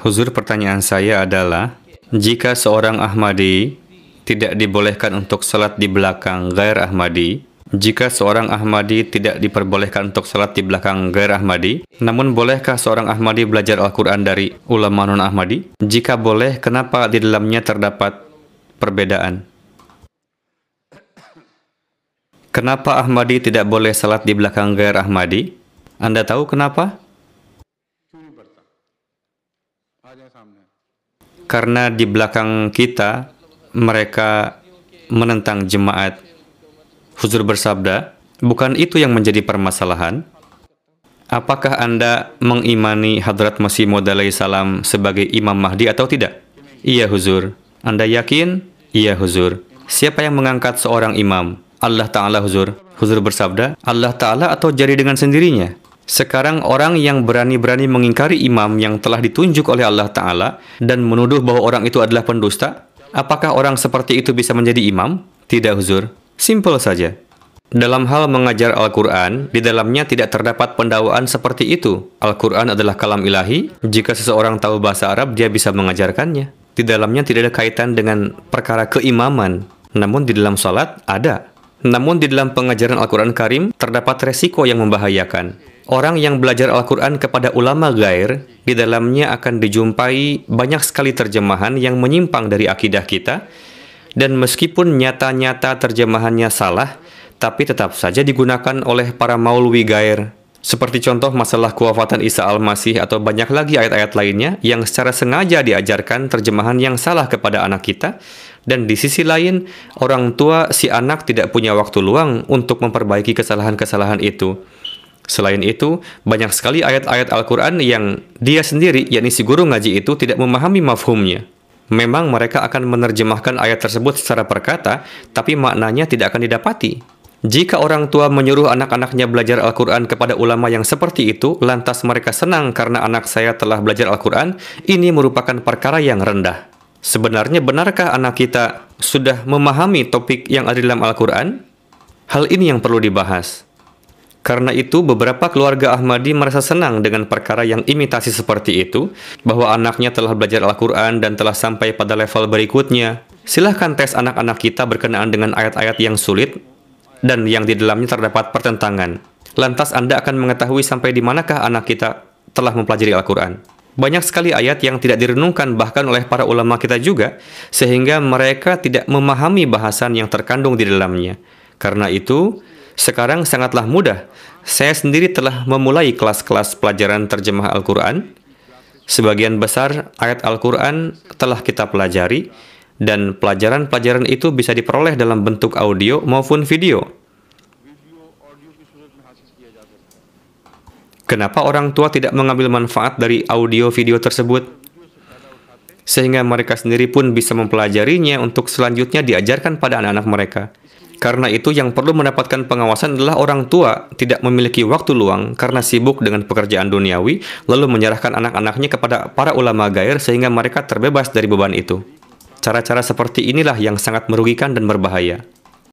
Huzur pertanyaan saya adalah, jika seorang Ahmadi tidak dibolehkan untuk salat di belakang gair Ahmadi, jika seorang Ahmadi tidak diperbolehkan untuk salat di belakang gair Ahmadi, namun bolehkah seorang Ahmadi belajar Al-Quran dari ulama non-Ahmadi? Jika boleh, kenapa di dalamnya terdapat perbedaan? Kenapa Ahmadi tidak boleh salat di belakang gair Ahmadi? Anda tahu kenapa? Karena di belakang kita, mereka menentang jemaat. Huzur bersabda, bukan itu yang menjadi permasalahan. Apakah Anda mengimani Hadrat Masih modalai salam sebagai Imam Mahdi atau tidak? Iya, Huzur. Anda yakin? Iya, Huzur. Siapa yang mengangkat seorang imam? Allah Ta'ala, Huzur. Huzur bersabda, Allah Ta'ala atau jari dengan sendirinya? Sekarang orang yang berani-berani mengingkari imam yang telah ditunjuk oleh Allah Ta'ala dan menuduh bahwa orang itu adalah pendusta, apakah orang seperti itu bisa menjadi imam? Tidak huzur. Simple saja. Dalam hal mengajar Al-Quran, di dalamnya tidak terdapat pendawaan seperti itu. Al-Quran adalah kalam ilahi. Jika seseorang tahu bahasa Arab, dia bisa mengajarkannya. Di dalamnya tidak ada kaitan dengan perkara keimaman. Namun di dalam salat ada. Namun di dalam pengajaran Al-Quran Karim, terdapat resiko yang membahayakan. Orang yang belajar Al-Quran kepada ulama gair, di dalamnya akan dijumpai banyak sekali terjemahan yang menyimpang dari akidah kita, dan meskipun nyata-nyata terjemahannya salah, tapi tetap saja digunakan oleh para maulwi gair. Seperti contoh masalah kewafatan Isa Al-Masih atau banyak lagi ayat-ayat lainnya yang secara sengaja diajarkan terjemahan yang salah kepada anak kita, dan di sisi lain, orang tua si anak tidak punya waktu luang untuk memperbaiki kesalahan-kesalahan itu. Selain itu, banyak sekali ayat-ayat Al-Quran yang dia sendiri, yakni si guru ngaji itu, tidak memahami mafhumnya. Memang mereka akan menerjemahkan ayat tersebut secara perkata, tapi maknanya tidak akan didapati. Jika orang tua menyuruh anak-anaknya belajar Al-Quran kepada ulama yang seperti itu, lantas mereka senang karena anak saya telah belajar Al-Quran, ini merupakan perkara yang rendah. Sebenarnya benarkah anak kita sudah memahami topik yang ada dalam Al-Quran? Hal ini yang perlu dibahas. Karena itu, beberapa keluarga Ahmadi merasa senang dengan perkara yang imitasi seperti itu, bahwa anaknya telah belajar Al-Quran dan telah sampai pada level berikutnya. Silahkan tes anak-anak kita berkenaan dengan ayat-ayat yang sulit dan yang di dalamnya terdapat pertentangan. Lantas Anda akan mengetahui sampai di manakah anak kita telah mempelajari Al-Quran. Banyak sekali ayat yang tidak direnungkan bahkan oleh para ulama kita juga, sehingga mereka tidak memahami bahasan yang terkandung di dalamnya. Karena itu, sekarang sangatlah mudah. Saya sendiri telah memulai kelas-kelas pelajaran terjemah Al-Quran. Sebagian besar ayat Al-Quran telah kita pelajari, dan pelajaran-pelajaran itu bisa diperoleh dalam bentuk audio maupun video. Kenapa orang tua tidak mengambil manfaat dari audio video tersebut? Sehingga mereka sendiri pun bisa mempelajarinya untuk selanjutnya diajarkan pada anak-anak mereka. Karena itu yang perlu mendapatkan pengawasan adalah orang tua tidak memiliki waktu luang karena sibuk dengan pekerjaan duniawi lalu menyerahkan anak-anaknya kepada para ulama gair sehingga mereka terbebas dari beban itu. Cara-cara seperti inilah yang sangat merugikan dan berbahaya.